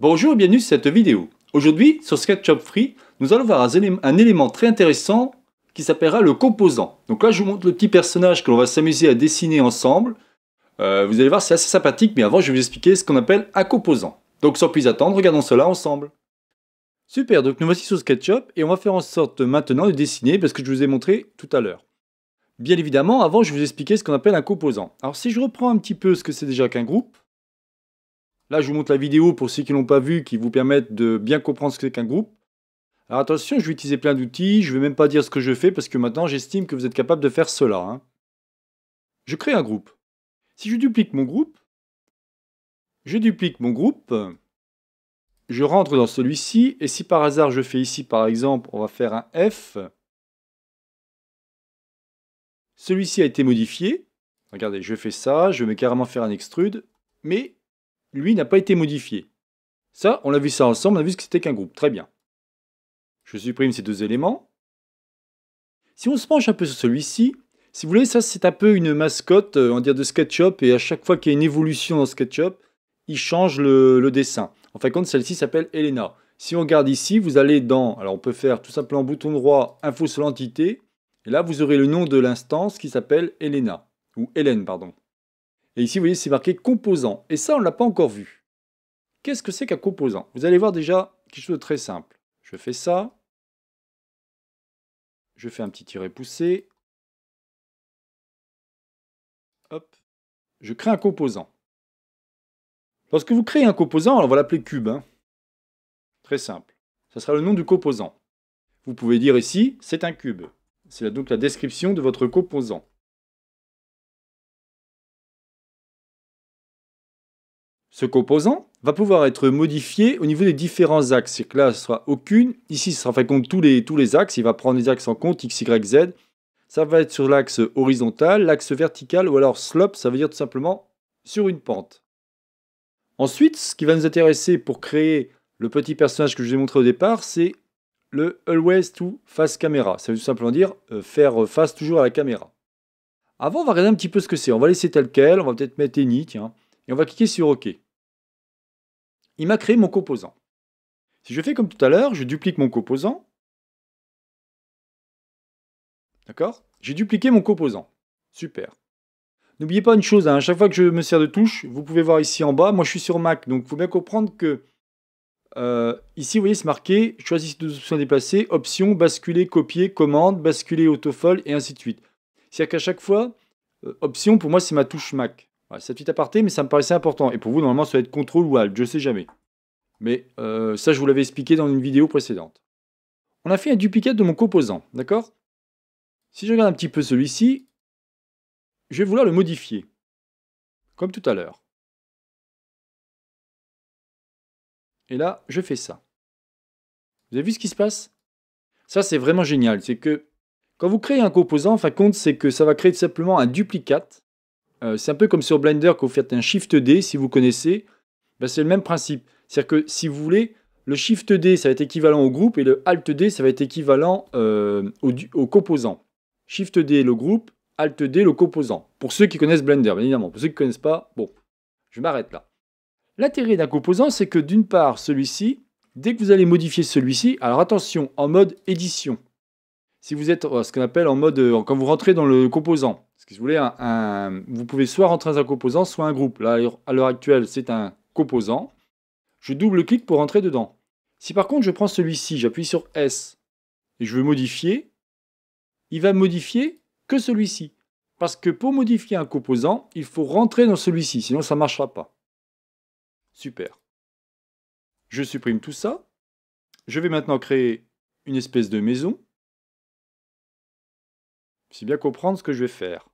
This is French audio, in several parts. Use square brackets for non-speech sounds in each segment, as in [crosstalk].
Bonjour et bienvenue sur cette vidéo. Aujourd'hui, sur SketchUp Free, nous allons voir un élément très intéressant qui s'appellera le composant. Donc là, je vous montre le petit personnage que l'on va s'amuser à dessiner ensemble. Euh, vous allez voir, c'est assez sympathique, mais avant, je vais vous expliquer ce qu'on appelle un composant. Donc sans plus attendre, regardons cela ensemble. Super, donc nous voici sur SketchUp et on va faire en sorte maintenant de dessiner parce que je vous ai montré tout à l'heure. Bien évidemment, avant, je vais vous expliquer ce qu'on appelle un composant. Alors si je reprends un petit peu ce que c'est déjà qu'un groupe, Là, je vous montre la vidéo pour ceux qui ne l'ont pas vu, qui vous permettent de bien comprendre ce qu'est un groupe. Alors attention, je vais utiliser plein d'outils, je ne vais même pas dire ce que je fais parce que maintenant j'estime que vous êtes capable de faire cela. Hein. Je crée un groupe. Si je duplique mon groupe, je duplique mon groupe, je rentre dans celui-ci, et si par hasard je fais ici par exemple, on va faire un F, celui-ci a été modifié, regardez, je fais ça, je vais carrément faire un extrude, mais lui, n'a pas été modifié. Ça, on a vu ça ensemble, on a vu que c'était qu'un groupe. Très bien. Je supprime ces deux éléments. Si on se penche un peu sur celui-ci, si vous voulez, ça c'est un peu une mascotte, euh, on dire, de SketchUp, et à chaque fois qu'il y a une évolution dans SketchUp, il change le, dessin. En fin de compte, celle-ci s'appelle Elena. Si on regarde ici, vous allez dans, alors on peut faire tout simplement bouton droit, info sur l'entité, et là vous aurez le nom de l'instance qui s'appelle Elena, ou Hélène, pardon. Et ici, vous voyez, c'est marqué composant. Et ça, on ne l'a pas encore vu. Qu'est-ce que c'est qu'un composant Vous allez voir déjà quelque chose de très simple. Je fais ça. Je fais un petit tiret poussé. Hop. Je crée un composant. Lorsque vous créez un composant, on va l'appeler cube. Hein. Très simple. Ça sera le nom du composant. Vous pouvez dire ici, c'est un cube. C'est donc la description de votre composant. Ce composant va pouvoir être modifié au niveau des différents axes. que là, ce sera aucune. Ici, ce sera en compte tous les, tous les axes. Il va prendre les axes en compte, x, y, z. Ça va être sur l'axe horizontal, l'axe vertical ou alors slope, ça veut dire tout simplement sur une pente. Ensuite, ce qui va nous intéresser pour créer le petit personnage que je vous ai montré au départ, c'est le always to face Camera. Ça veut tout simplement dire euh, faire euh, face toujours à la caméra. Avant, on va regarder un petit peu ce que c'est. On va laisser tel quel, on va peut-être mettre Eni, et on va cliquer sur OK il m'a créé mon composant. Si je fais comme tout à l'heure, je duplique mon composant. D'accord J'ai dupliqué mon composant. Super. N'oubliez pas une chose, hein, à chaque fois que je me sers de touche, vous pouvez voir ici en bas, moi je suis sur Mac, donc il faut bien comprendre que euh, ici, vous voyez, c'est marqué choisissez deux options déplacer, option, basculer, copier, commande, basculer, autofold, et ainsi de suite. C'est-à-dire qu'à chaque fois, euh, option, pour moi, c'est ma touche Mac c'est un petit aparté, mais ça me paraissait important. Et pour vous, normalement, ça va être CTRL ou alt, je sais jamais. Mais euh, ça, je vous l'avais expliqué dans une vidéo précédente. On a fait un duplicate de mon composant, d'accord Si je regarde un petit peu celui-ci, je vais vouloir le modifier, comme tout à l'heure. Et là, je fais ça. Vous avez vu ce qui se passe Ça, c'est vraiment génial. C'est que quand vous créez un composant, en fin de compte, c'est que ça va créer tout simplement un duplicate euh, c'est un peu comme sur Blender quand vous faites un Shift D, si vous connaissez, ben, c'est le même principe. C'est-à-dire que si vous voulez, le Shift D, ça va être équivalent au groupe et le Alt D, ça va être équivalent euh, au, au, composant. Shift D, le groupe, Alt D, le composant. Pour ceux qui connaissent Blender, bien évidemment. Pour ceux qui ne connaissent pas, bon, je m'arrête là. L'intérêt d'un composant, c'est que d'une part, celui-ci, dès que vous allez modifier celui-ci, alors attention, en mode édition. Si vous êtes euh, ce qu'on appelle en mode, quand vous rentrez dans le composant, ce vous pouvez soit rentrer dans un composant, soit un groupe. Là, à l'heure actuelle, c'est un composant. Je double-clique pour rentrer dedans. Si par contre je prends celui-ci, j'appuie sur S et je veux modifier, il va modifier que celui-ci. Parce que pour modifier un composant, il faut rentrer dans celui-ci, sinon ça ne marchera pas. Super. Je supprime tout ça. Je vais maintenant créer une espèce de maison. C'est bien comprendre ce que je vais faire.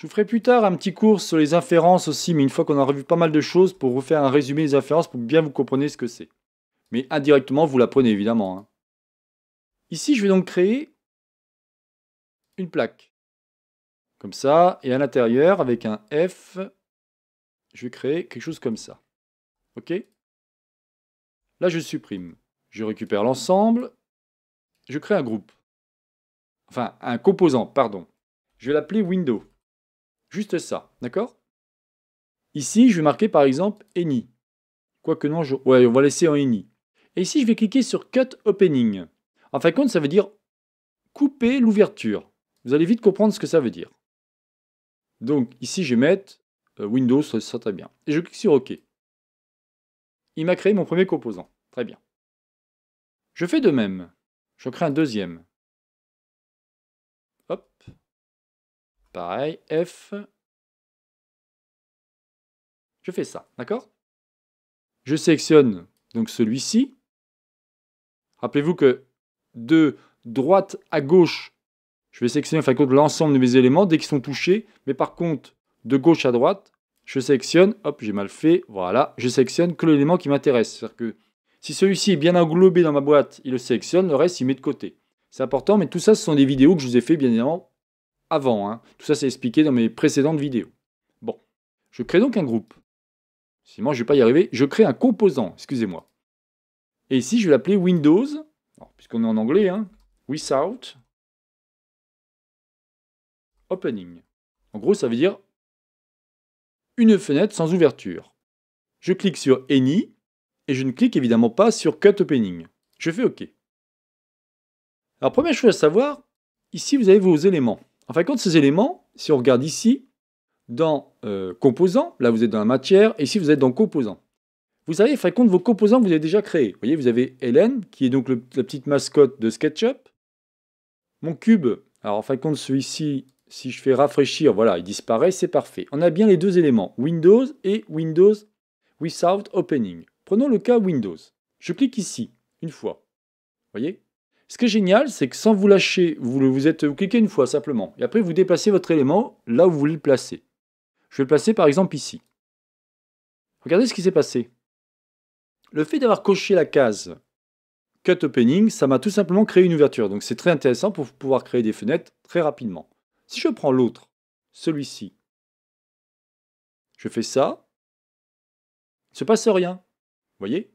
Je vous ferai plus tard un petit cours sur les inférences aussi, mais une fois qu'on a revu pas mal de choses, pour vous faire un résumé des inférences pour bien vous compreniez ce que c'est. Mais indirectement, vous l'apprenez évidemment. Hein. Ici, je vais donc créer une plaque. Comme ça, et à l'intérieur, avec un F, je vais créer quelque chose comme ça. OK Là, je supprime. Je récupère l'ensemble. Je crée un groupe. Enfin, un composant, pardon. Je vais l'appeler window. Juste ça, d'accord Ici, je vais marquer par exemple any. Quoique non, je... on va laisser en any. Et ici, je vais cliquer sur Cut Opening. En fin de compte, ça veut dire couper l'ouverture. Vous allez vite comprendre ce que ça veut dire. Donc ici, je vais mettre euh, Windows, ça, ça très bien. Et je clique sur OK. Il m'a créé mon premier composant. Très bien. Je fais de même. Je crée un deuxième. Pareil, F. Je fais ça, d'accord Je sélectionne donc celui-ci. Rappelez-vous que de droite à gauche, je vais sélectionner l'ensemble de mes éléments dès qu'ils sont touchés. Mais par contre, de gauche à droite, je sélectionne, hop, j'ai mal fait, voilà, je sélectionne que l'élément qui m'intéresse. C'est-à-dire que si celui-ci est bien englobé dans ma boîte, il le sélectionne, le reste, il met de côté. C'est important, mais tout ça, ce sont des vidéos que je vous ai fait, bien évidemment, avant. Hein. Tout ça, c'est expliqué dans mes précédentes vidéos. Bon, je crée donc un groupe. Sinon, je ne vais pas y arriver. Je crée un composant, excusez-moi. Et ici, je vais l'appeler Windows, puisqu'on est en anglais, hein, Without Opening. En gros, ça veut dire une fenêtre sans ouverture. Je clique sur Any, et je ne clique évidemment pas sur Cut Opening. Je fais OK. Alors, première chose à savoir, ici, vous avez vos éléments. En fin de compte, ces éléments, si on regarde ici, dans euh, Composants, là vous êtes dans la matière, et ici vous êtes dans Composants. Vous savez, en fin de compte, vos composants, vous avez déjà créés. Vous voyez, vous avez Hélène, qui est donc la petite mascotte de SketchUp. Mon cube, alors en fin de compte, celui-ci, si je fais rafraîchir, voilà, il disparaît, c'est parfait. On a bien les deux éléments, Windows et Windows Without Opening. Prenons le cas Windows. Je clique ici, une fois. Vous voyez ce qui est génial, c'est que sans vous lâcher, vous, vous, êtes, cliquez une fois simplement. Et après, vous déplacez votre élément là où vous voulez le placer. Je vais le placer par exemple ici. Regardez ce qui s'est passé. Le fait d'avoir coché la case Cut Opening, ça m'a tout simplement créé une ouverture. Donc c'est très intéressant pour pouvoir créer des fenêtres très rapidement. Si je prends l'autre, celui-ci, je fais ça, il ne se passe rien. Vous voyez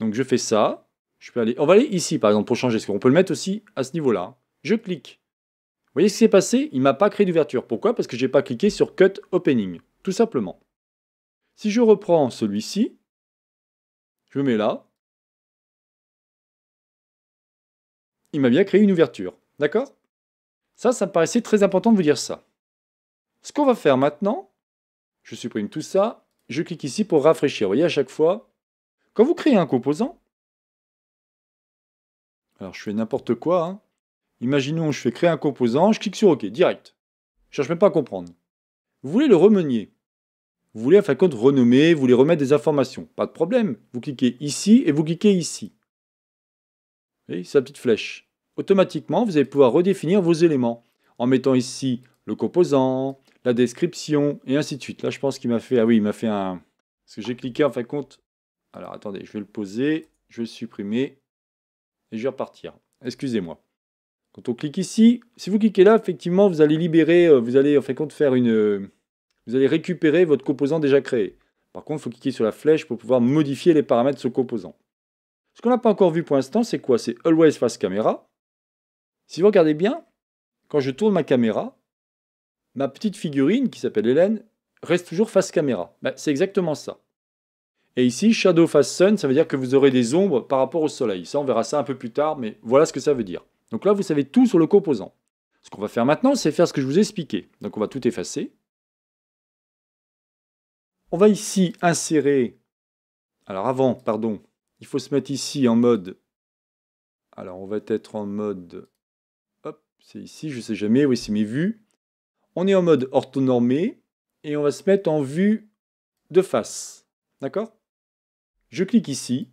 Donc je fais ça, peux aller, on va aller ici par exemple pour changer, ce qu'on peut le mettre aussi à ce niveau-là. Je clique. Vous voyez ce qui s'est passé Il ne m'a pas créé d'ouverture. Pourquoi Parce que je n'ai pas cliqué sur Cut Opening, tout simplement. Si je reprends celui-ci, je mets là, il m'a bien créé une ouverture. D'accord Ça, ça me paraissait très important de vous dire ça. Ce qu'on va faire maintenant, je supprime tout ça, je clique ici pour rafraîchir. Vous voyez, à chaque fois, quand vous créez un composant, alors je fais n'importe quoi. Hein. Imaginons, je fais créer un composant, je clique sur OK, direct. Je ne cherche même pas à comprendre. Vous voulez le remenier. Vous voulez, en fin de compte, renommer, vous voulez remettre des informations. Pas de problème. Vous cliquez ici et vous cliquez ici. Vous voyez, la petite flèche. Automatiquement, vous allez pouvoir redéfinir vos éléments en mettant ici le composant, la description, et ainsi de suite. Là, je pense qu'il m'a fait... Ah oui, il m'a fait un... Parce que j'ai cliqué, en fin de compte... Alors, attendez, je vais le poser, je vais le supprimer. Et je vais repartir. Excusez-moi. Quand on clique ici, si vous cliquez là, effectivement, vous allez libérer, euh, vous allez en faire une... Euh, vous allez récupérer votre composant déjà créé. Par contre, il faut cliquer sur la flèche pour pouvoir modifier les paramètres de ce composant. Ce qu'on n'a pas encore vu pour l'instant, c'est quoi C'est Always Face Camera. Si vous regardez bien, quand je tourne ma caméra, ma petite figurine qui s'appelle Hélène reste toujours face caméra. Ben, c'est exactement ça. Et ici, shadow face sun, ça veut dire que vous aurez des ombres par rapport au soleil. Ça, on verra ça un peu plus tard, mais voilà ce que ça veut dire. Donc là, vous savez tout sur le composant. Ce qu'on va faire maintenant, c'est faire ce que je vous ai expliqué. Donc on va tout effacer. On va ici insérer... Alors avant, pardon, il faut se mettre ici en mode... Alors on va être en mode... Hop, c'est ici, je ne sais jamais, oui c'est mes vues. On est en mode orthonormé et on va se mettre en vue de face. D'accord je clique ici,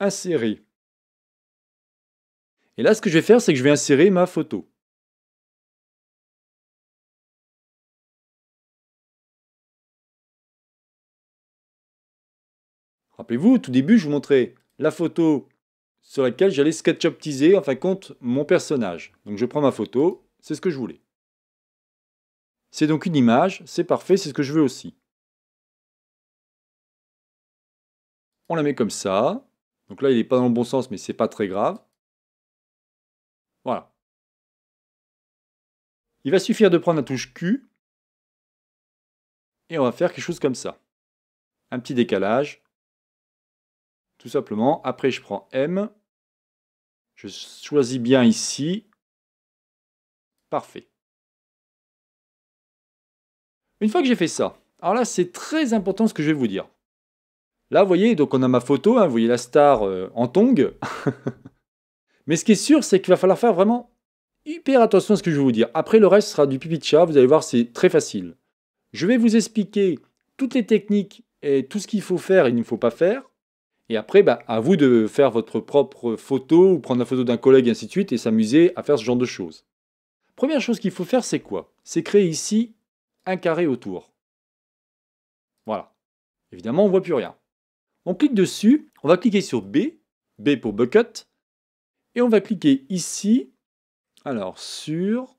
insérer. Et là, ce que je vais faire, c'est que je vais insérer ma photo. Rappelez-vous, au tout début, je vous montrais la photo sur laquelle j'allais sketchuptiser, en fin compte, mon personnage. Donc je prends ma photo, c'est ce que je voulais. C'est donc une image, c'est parfait, c'est ce que je veux aussi. on la met comme ça. Donc là, il n'est pas dans le bon sens, mais c'est pas très grave. Voilà. Il va suffire de prendre la touche Q et on va faire quelque chose comme ça. Un petit décalage. Tout simplement. Après, je prends M. Je choisis bien ici. Parfait. Une fois que j'ai fait ça, alors là, c'est très important ce que je vais vous dire. Là, vous voyez, donc on a ma photo, hein, vous voyez la star euh, en tong. [laughs] Mais ce qui est sûr, c'est qu'il va falloir faire vraiment hyper attention à ce que je vais vous dire. Après, le reste sera du pipi de chat, vous allez voir, c'est très facile. Je vais vous expliquer toutes les techniques et tout ce qu'il faut faire et il ne faut pas faire. Et après, bah, à vous de faire votre propre photo ou prendre la photo d'un collègue et ainsi de suite et s'amuser à faire ce genre de choses. Première chose qu'il faut faire, c'est quoi C'est créer ici un carré autour. Voilà. Évidemment, on ne voit plus rien. On clique dessus, on va cliquer sur B, B pour bucket, et on va cliquer ici, alors sur,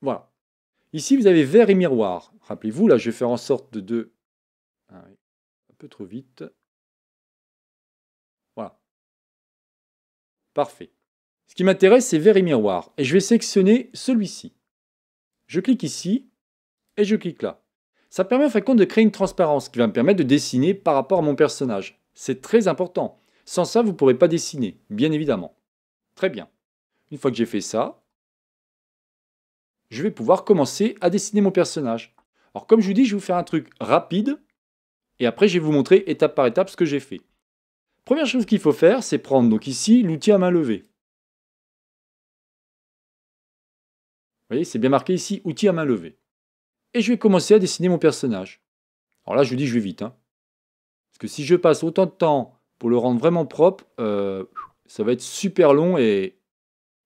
voilà. Ici, vous avez verre et miroir. Rappelez-vous, là, je vais faire en sorte de... Ah un peu trop vite. Voilà. Parfait. Ce qui m'intéresse, c'est verre et miroir. Et je vais sélectionner celui-ci. Je clique ici et je clique là. Ça permet en fin de compte de créer une transparence qui va me permettre de dessiner par rapport à mon personnage. C'est très important. Sans ça, vous ne pourrez pas dessiner, bien évidemment. Très bien. Une fois que j'ai fait ça, je vais pouvoir commencer à dessiner mon personnage. Alors comme je vous dis, je vais vous faire un truc rapide et après je vais vous montrer étape par étape ce que j'ai fait. Première chose qu'il faut faire, c'est prendre donc ici l'outil à main levée. Vous voyez, c'est bien marqué ici outil à main levée et je vais commencer à dessiner mon personnage. Alors là, je vous dis, je vais vite. Hein. Parce que si je passe autant de temps pour le rendre vraiment propre, euh, ça va être super long et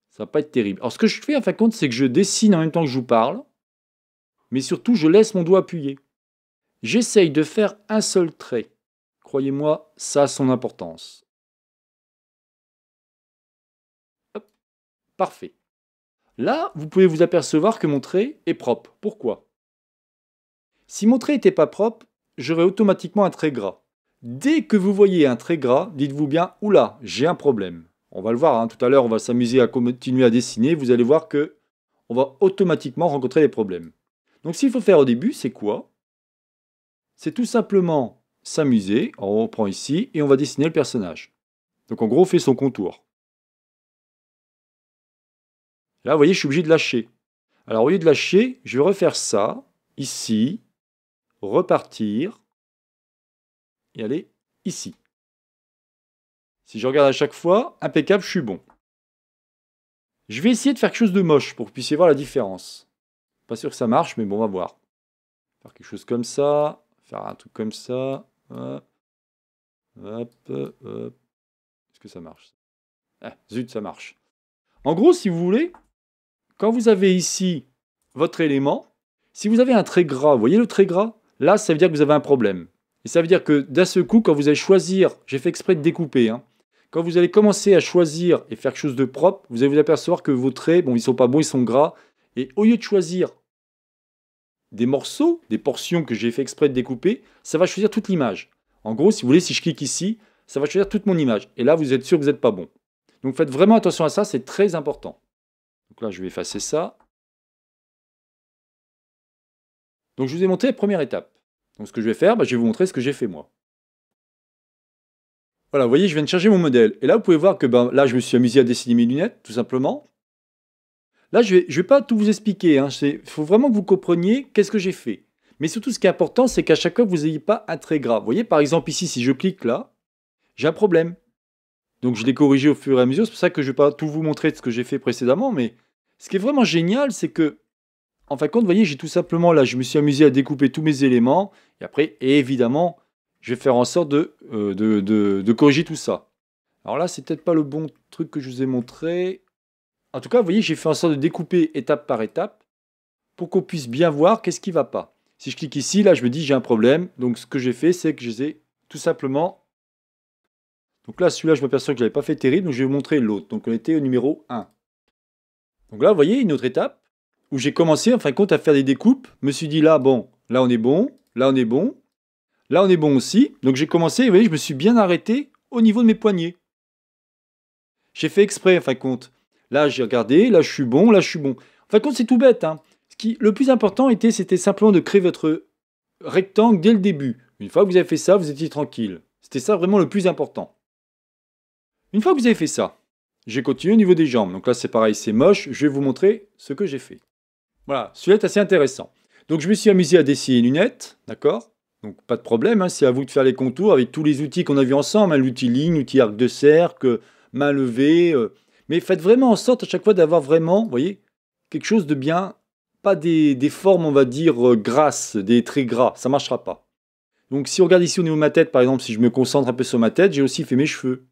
ça va pas être terrible. Alors ce que je fais, en fin de compte, c'est que je dessine en même temps que je vous parle, mais surtout, je laisse mon doigt appuyer. J'essaye de faire un seul trait. Croyez-moi, ça a son importance. Hop. Parfait. Là, vous pouvez vous apercevoir que mon trait est propre. Pourquoi si mon trait n'était pas propre, j'aurais automatiquement un trait gras. Dès que vous voyez un trait gras, dites-vous bien « Oula, j'ai un problème ». On va le voir, hein. tout à l'heure on va s'amuser à continuer à dessiner, vous allez voir que on va automatiquement rencontrer des problèmes. Donc ce qu'il faut faire au début, c'est quoi C'est tout simplement s'amuser, on reprend ici, et on va dessiner le personnage. Donc en gros, on fait son contour. Là, vous voyez, je suis obligé de lâcher. Alors au lieu de lâcher, je vais refaire ça, ici, repartir et aller ici. Si je regarde à chaque fois, impeccable, je suis bon. Je vais essayer de faire quelque chose de moche pour que vous puissiez voir la différence. Pas sûr que ça marche, mais bon, on va voir. Faire quelque chose comme ça, faire un truc comme ça. Hop, hop, hop. Est-ce que ça marche ah, Zut, ça marche. En gros, si vous voulez, quand vous avez ici votre élément, si vous avez un trait gras, vous voyez le trait gras Là, ça veut dire que vous avez un problème. Et ça veut dire que d'un seul coup, quand vous allez choisir, j'ai fait exprès de découper, hein, quand vous allez commencer à choisir et faire quelque chose de propre, vous allez vous apercevoir que vos traits, bon, ils sont pas bons, ils sont gras. Et au lieu de choisir des morceaux, des portions que j'ai fait exprès de découper, ça va choisir toute l'image. En gros, si vous voulez, si je clique ici, ça va choisir toute mon image. Et là, vous êtes sûr que vous n'êtes pas bon. Donc faites vraiment attention à ça, c'est très important. Donc là, je vais effacer ça. Donc je vous ai montré la première étape. Donc ce que je vais faire, bah, je vais vous montrer ce que j'ai fait moi. Voilà, vous voyez, je viens de charger mon modèle. Et là, vous pouvez voir que ben, là, je me suis amusé à dessiner mes lunettes, tout simplement. Là, je ne vais, je vais, pas tout vous expliquer. Hein. Il faut vraiment que vous compreniez qu'est-ce que j'ai fait. Mais surtout, ce qui est important, c'est qu'à chaque fois, vous n'ayez pas un trait gras. Vous voyez, par exemple, ici, si je clique là, j'ai un problème. Donc, je l'ai corrigé au fur et à mesure. C'est pour ça que je ne vais pas tout vous montrer de ce que j'ai fait précédemment. Mais ce qui est vraiment génial, c'est que en fin de compte, vous voyez, j'ai tout simplement là, je me suis amusé à découper tous mes éléments. Et après, évidemment, je vais faire en sorte euh, de, de, corriger tout ça. Alors là, c'est peut-être pas le bon truc que je vous ai montré. En tout cas, vous voyez, j'ai fait en sorte de découper étape par étape pour qu'on puisse bien voir qu'est-ce qui ne va pas. Si je clique ici, là, je me dis j'ai un problème. Donc, ce que j'ai fait, c'est que je les ai tout simplement... Donc là, celui-là, je m'aperçois que je n'avais pas fait terrible. Donc, je vais vous montrer l'autre. Donc, on était au numéro 1. Donc là, vous voyez, une autre étape où j'ai commencé, en compte, à faire des découpes. Je me suis dit, là, bon, là, on est bon, là, on est bon, là, on est bon aussi. Donc, j'ai commencé, vous voyez, je me suis bien arrêté au niveau de mes poignets. J'ai fait exprès, en fin de compte. Là, j'ai regardé, là, je suis bon, là, je suis bon. En fin de compte, c'est tout bête. Hein. Ce qui, le plus important était, c'était simplement de créer votre rectangle dès le début. Une fois que vous avez fait ça, vous étiez tranquille. C'était ça vraiment le plus important. Une fois que vous avez fait ça, j'ai continué au niveau des jambes. Donc là, c'est pareil, c'est moche. Je vais vous montrer ce que j'ai fait. Voilà, celui-là est assez intéressant. Donc je me suis amusé à dessiner une lunette, d'accord Donc pas de problème, hein, c'est à vous de faire les contours avec tous les outils qu'on a vus ensemble, hein, l'outil ligne, l'outil arc de cercle, main levée. Euh. mais faites vraiment en sorte à chaque fois d'avoir vraiment, vous voyez, quelque chose de bien, pas des, formes, on va dire, euh, grasses, des traits gras, ça ne marchera pas. Donc si on regarde ici au niveau de ma tête, par exemple, si je me concentre un peu sur ma tête, j'ai aussi fait mes cheveux.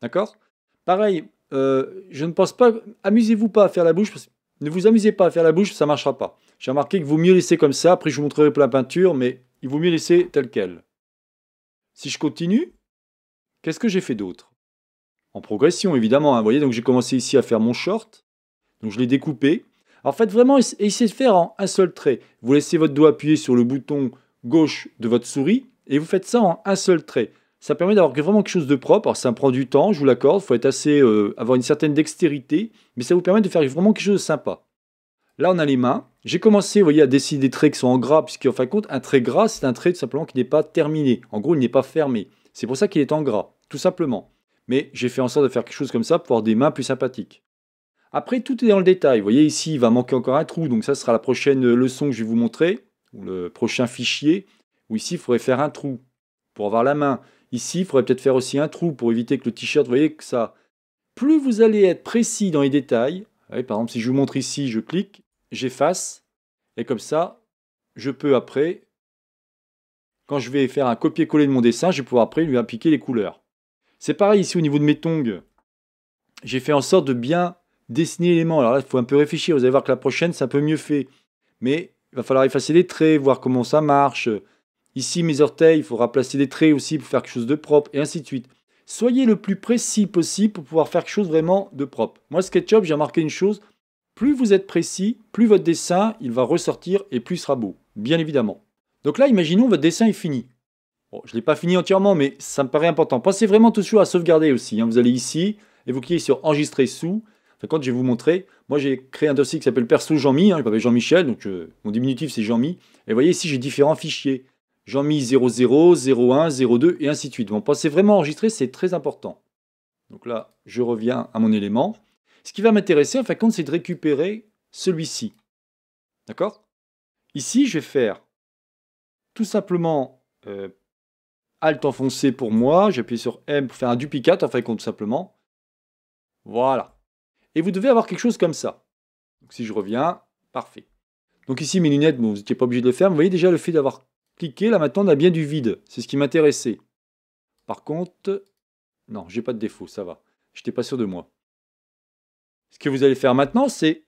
D'accord Pareil, euh, je ne pense pas... Amusez-vous pas à faire la bouche, parce que ne vous amusez pas à faire la bouche, ça ne marchera pas. J'ai remarqué que vous mieux laisser comme ça, après je vous montrerai plein peinture, mais il vaut mieux laisser tel quel. Si je continue, qu'est-ce que j'ai fait d'autre En progression, évidemment. Hein, vous voyez, donc j'ai commencé ici à faire mon short. Donc je l'ai découpé. Alors faites vraiment, essayez de faire en un seul trait. Vous laissez votre doigt appuyer sur le bouton gauche de votre souris et vous faites ça en un seul trait. Ça permet d'avoir vraiment quelque chose de propre. Alors, ça prend du temps, je vous l'accorde. Il faut être assez, euh, avoir une certaine dextérité, mais ça vous permet de faire vraiment quelque chose de sympa. Là, on a les mains. J'ai commencé, voyez, à dessiner des traits qui sont en gras, puisqu'en fin de compte, un trait gras, c'est un trait simplement qui n'est pas terminé. En gros, il n'est pas fermé. C'est pour ça qu'il est en gras, tout simplement. Mais j'ai fait en sorte de faire quelque chose comme ça pour avoir des mains plus sympathiques. Après, tout est dans le détail. Vous voyez ici, il va manquer encore un trou, donc ça sera la prochaine euh, leçon que je vais vous montrer, ou le prochain fichier, où ici, il faudrait faire un trou pour avoir la main. Ici, il faudrait peut-être faire aussi un trou pour éviter que le t-shirt, vous voyez que ça... Plus vous allez être précis dans les détails, par exemple si je vous montre ici, je clique, j'efface, et comme ça, je peux après, quand je vais faire un copier-coller de mon dessin, je vais pouvoir après lui appliquer les couleurs. C'est pareil ici au niveau de mes tongs. J'ai fait en sorte de bien dessiner l'élément. Alors là, il faut un peu réfléchir, vous allez voir que la prochaine, c'est un peu mieux fait. Mais il va falloir effacer les traits, voir comment ça marche, Ici, mes orteils, il faudra placer des traits aussi pour faire quelque chose de propre, et ainsi de suite. Soyez le plus précis possible pour pouvoir faire quelque chose vraiment de propre. Moi, SketchUp, j'ai remarqué une chose, plus vous êtes précis, plus votre dessin, il va ressortir et plus il sera beau, bien évidemment. Donc là, imaginons, votre dessin est fini. Bon, je ne l'ai pas fini entièrement, mais ça me paraît important. Pensez vraiment toujours à sauvegarder aussi. Hein. Vous allez ici, et vous cliquez sur « Enregistrer sous ». quand je vais vous montrer, moi j'ai créé un dossier qui s'appelle Perso Jean-Mi, hein, je m'appelle Jean-Michel, donc euh, mon diminutif c'est Jean-Mi. Et vous voyez ici j'ai différents fichiers. J'en mis 00, 01, 02 et ainsi de suite. Bon, pensez vraiment enregistré, c'est très important. Donc là, je reviens à mon élément. Ce qui va m'intéresser, en fin de compte, c'est de récupérer celui-ci. D'accord Ici, je vais faire tout simplement euh, Alt enfoncé pour moi. J'appuie sur M pour faire un duplicate, en fin de compte, tout simplement. Voilà. Et vous devez avoir quelque chose comme ça. Donc si je reviens, parfait. Donc ici, mes lunettes, vous n'étiez pas obligé de le faire. vous voyez déjà le fait d'avoir cliquez, là maintenant on a bien du vide. C'est ce qui m'intéressait. Par contre, non, j'ai pas de défaut, ça va. Je n'étais pas sûr de moi. Ce que vous allez faire maintenant, c'est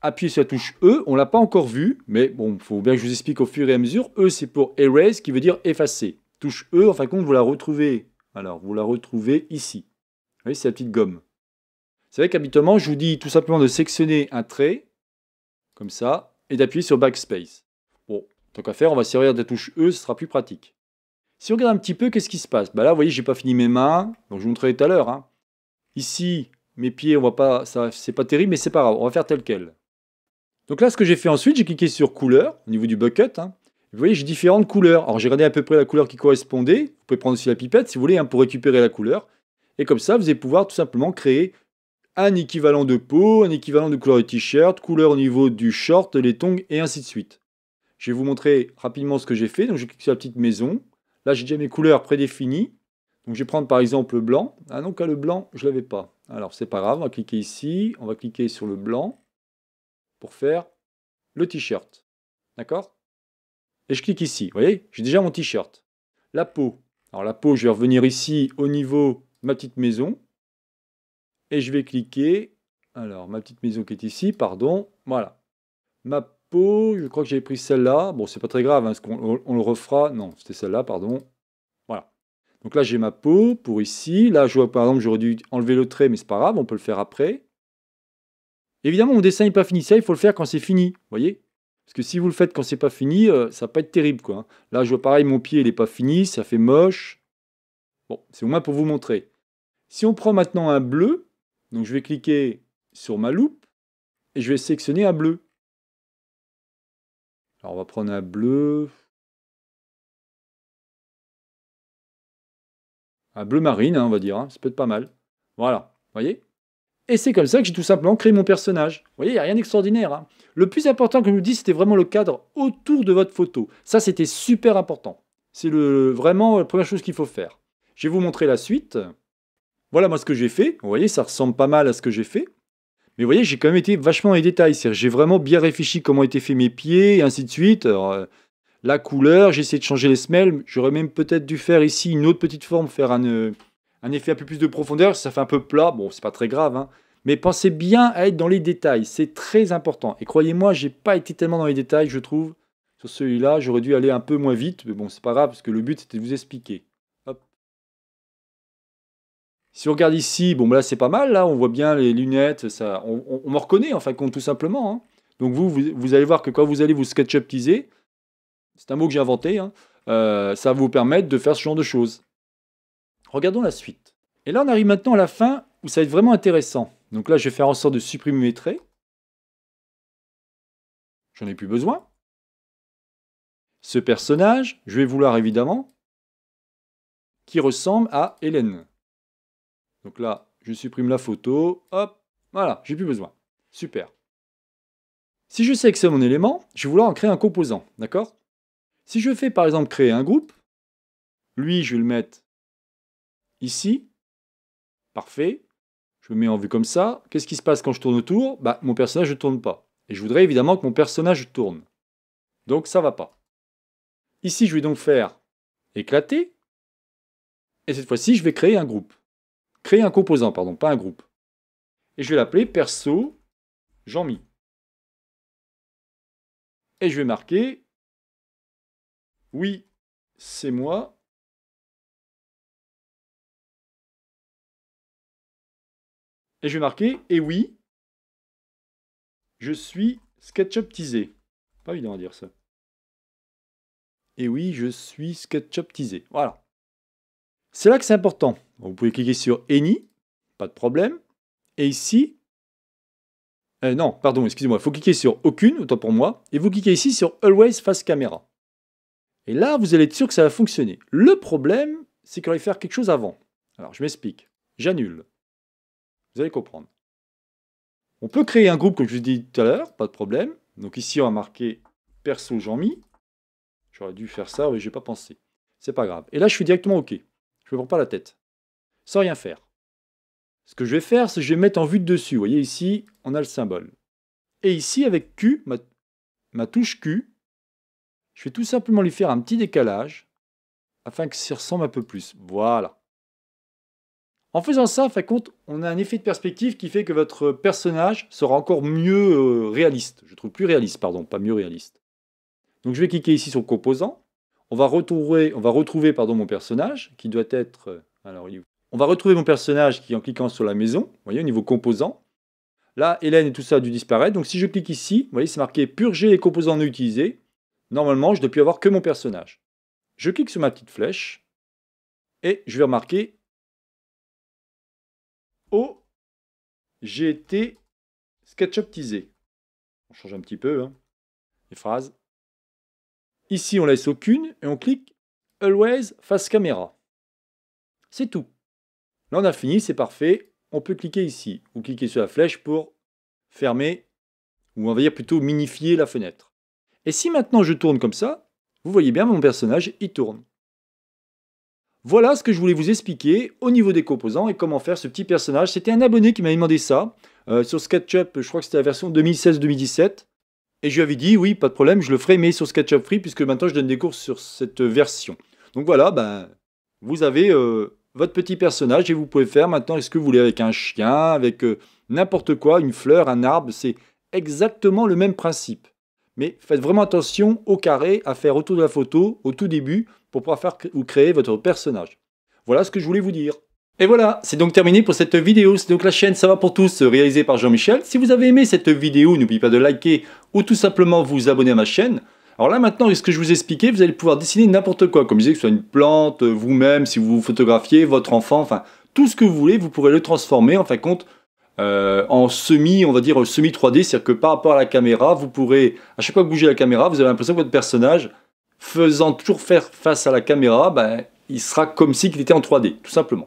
appuyer sur la touche E. On l'a pas encore vu, mais bon, il faut bien que je vous explique au fur et à mesure. E, c'est pour Erase, qui veut dire effacer. Touche E, en fin de compte, vous la retrouvez. Alors, vous la retrouvez ici. Vous voyez, c'est la petite gomme. C'est vrai qu'habituellement, je vous dis tout simplement de sectionner un trait, comme ça, et d'appuyer sur Backspace. Donc qu'à faire, on va servir de la touche E, ce sera plus pratique. Si on regarde un petit peu, qu'est-ce qui se passe bah Là, vous voyez, je n'ai pas fini mes mains, donc je vous montrerai tout à l'heure. Hein. Ici, mes pieds, on voit pas, c'est pas terrible, mais c'est pas grave, on va faire tel quel. Donc là, ce que j'ai fait ensuite, j'ai cliqué sur couleur, au niveau du bucket. Hein. Vous voyez, j'ai différentes couleurs. Alors j'ai regardé à peu près la couleur qui correspondait. Vous pouvez prendre aussi la pipette, si vous voulez, hein, pour récupérer la couleur. Et comme ça, vous allez pouvoir tout simplement créer un équivalent de peau, un équivalent de couleur de t-shirt, couleur au niveau du short, les tongs, et ainsi de suite. Je vais vous montrer rapidement ce que j'ai fait. Donc, je clique sur la petite maison. Là, j'ai déjà mes couleurs prédéfinies. Donc, je vais prendre par exemple le blanc. Ah non, le blanc, je ne l'avais pas. Alors, c'est pas grave. On va cliquer ici. On va cliquer sur le blanc pour faire le t-shirt. D'accord Et je clique ici. Vous voyez, j'ai déjà mon t-shirt. La peau. Alors, la peau, je vais revenir ici au niveau de ma petite maison. Et je vais cliquer. Alors, ma petite maison qui est ici, pardon. Voilà. Ma peau, je crois que j'ai pris celle-là. Bon, c'est pas très grave, hein, on, le refera. Non, c'était celle-là, pardon. Voilà. Donc là, j'ai ma peau pour ici. Là, je vois, par exemple, j'aurais dû enlever le trait, mais c'est pas grave, on peut le faire après. Évidemment, mon dessin n'est pas fini. Ça, il faut le faire quand c'est fini, vous voyez Parce que si vous le faites quand c'est pas fini, euh, ça va pas être terrible, quoi. Hein. Là, je vois pareil, mon pied, il n'est pas fini, ça fait moche. Bon, c'est au moins pour vous montrer. Si on prend maintenant un bleu, donc je vais cliquer sur ma loupe, et je vais sélectionner un bleu. Alors on va prendre un bleu. Un bleu marine, hein, on va dire. Ça hein. peut être pas mal. Voilà, vous voyez Et c'est comme ça que j'ai tout simplement créé mon personnage. Vous voyez, il n'y a rien d'extraordinaire. Hein. Le plus important, comme je vous dis, c'était vraiment le cadre autour de votre photo. Ça, c'était super important. C'est le, vraiment la première chose qu'il faut faire. Je vais vous montrer la suite. Voilà moi ce que j'ai fait. Vous voyez, ça ressemble pas mal à ce que j'ai fait. Mais vous voyez, j'ai quand même été vachement dans les détails. J'ai vraiment bien réfléchi comment étaient faits mes pieds et ainsi de suite. Euh, la couleur, j'ai essayé de changer les semelles. J'aurais même peut-être dû faire ici une autre petite forme, faire un, euh, effet un peu plus de profondeur. Ça fait un peu plat. Bon, c'est pas très grave. Hein. Mais pensez bien à être dans les détails. C'est très important. Et croyez-moi, j'ai pas été tellement dans les détails, je trouve. Sur celui-là, j'aurais dû aller un peu moins vite. Mais bon, c'est pas grave parce que le but c'était de vous expliquer. Si on regarde ici, bon bah là c'est pas mal, là on voit bien les lunettes, ça, on, me reconnaît en fin compte tout simplement. Hein. Donc vous, vous, allez voir que quand vous allez vous sketchuptiser, c'est un mot que j'ai inventé, hein, euh, ça va vous permettre de faire ce genre de choses. Regardons la suite. Et là on arrive maintenant à la fin où ça va être vraiment intéressant. Donc là je vais faire en sorte de supprimer mes traits. J'en ai plus besoin. Ce personnage, je vais vouloir évidemment, qui ressemble à Hélène. Donc là, je supprime la photo. Hop, voilà, j'ai plus besoin. Super. Si je sais que c'est mon élément, je vais vouloir en créer un composant, d'accord Si je fais par exemple créer un groupe, lui, je vais le mettre ici. Parfait. Je le mets en vue comme ça. Qu'est-ce qui se passe quand je tourne autour bah, Mon personnage ne tourne pas. Et je voudrais évidemment que mon personnage tourne. Donc ça ne va pas. Ici, je vais donc faire éclater. Et cette fois-ci, je vais créer un groupe. Créer un composant, pardon, pas un groupe. Et je vais l'appeler perso Jean-Mi. Et je vais marquer oui, c'est moi. Et je vais marquer et oui, je suis sketchuptisé. Pas évident à dire ça. Et oui, je suis SketchUp sketchuptisé. Voilà. C'est là que c'est important. Vous pouvez cliquer sur Any, pas de problème. Et ici, euh, non, pardon, excusez-moi, il faut cliquer sur Aucune, autant pour moi, et vous cliquez ici sur Always Face Camera. Et là, vous allez être sûr que ça va fonctionner. Le problème, c'est qu'il va faire quelque chose avant. Alors, je m'explique. J'annule. Vous allez comprendre. On peut créer un groupe, comme je vous dit tout à l'heure, pas de problème. Donc ici, on va marquer perso Jean-Mi. J'aurais dû faire ça, mais je n'ai pas pensé. C'est pas grave. Et là, je suis directement OK. Je me prends pas la tête. Sans rien faire. Ce que je vais faire, c'est que je vais mettre en vue de dessus. Vous voyez ici, on a le symbole. Et ici, avec Q, ma, touche Q, je vais tout simplement lui faire un petit décalage afin que ça ressemble un peu plus. Voilà. En faisant ça, fin compte, on a un effet de perspective qui fait que votre personnage sera encore mieux euh, réaliste. Je trouve plus réaliste, pardon, pas mieux réaliste. Donc je vais cliquer ici sur composant. On va retrouver, on va retrouver pardon, mon personnage qui doit être. Euh, alors, on va retrouver mon personnage qui, en cliquant sur la maison, voyez, au niveau composant, là, Hélène et tout ça a dû disparaître. Donc, si je clique ici, vous voyez, c'est marqué purger les composants non utilisés. Normalement, je ne dois plus avoir que mon personnage. Je clique sur ma petite flèche et je vais remarquer Oh, j'ai été sketchuptisé. On change un petit peu hein, les phrases. Ici, on laisse aucune et on clique Always Face Camera. C'est tout. Là, on a fini, c'est parfait. On peut cliquer ici ou cliquer sur la flèche pour fermer ou on va dire plutôt minifier la fenêtre. Et si maintenant je tourne comme ça, vous voyez bien mon personnage, il tourne. Voilà ce que je voulais vous expliquer au niveau des composants et comment faire ce petit personnage. C'était un abonné qui m'avait demandé ça. Euh, sur SketchUp, je crois que c'était la version 2016-2017. Et je lui avais dit, oui, pas de problème, je le ferai, mais sur SketchUp Free, puisque maintenant je donne des cours sur cette version. Donc voilà, ben, vous avez euh, votre petit personnage et vous pouvez faire maintenant ce que vous voulez avec un chien, avec euh, n'importe quoi, une fleur, un arbre, c'est exactement le même principe. Mais faites vraiment attention au carré à faire autour de la photo au tout début pour pouvoir faire ou créer votre personnage. Voilà ce que je voulais vous dire. Et voilà, c'est donc terminé pour cette vidéo. C'est donc la chaîne Ça va pour tous, réalisée par Jean-Michel. Si vous avez aimé cette vidéo, n'oubliez pas de liker ou tout simplement vous abonner à ma chaîne. Alors là maintenant, ce que je vous ai expliqué, vous allez pouvoir dessiner n'importe quoi. Comme je disais, que ce soit une plante, vous-même, si vous, vous photographiez, votre enfant, enfin, tout ce que vous voulez, vous pourrez le transformer en fin compte euh, en semi, on va dire semi 3D, c'est-à-dire que par rapport à la caméra, vous pourrez, à chaque fois que vous bougez la caméra, vous avez l'impression que votre personnage, faisant toujours faire face à la caméra, ben, il sera comme si qu'il était en 3D, tout simplement.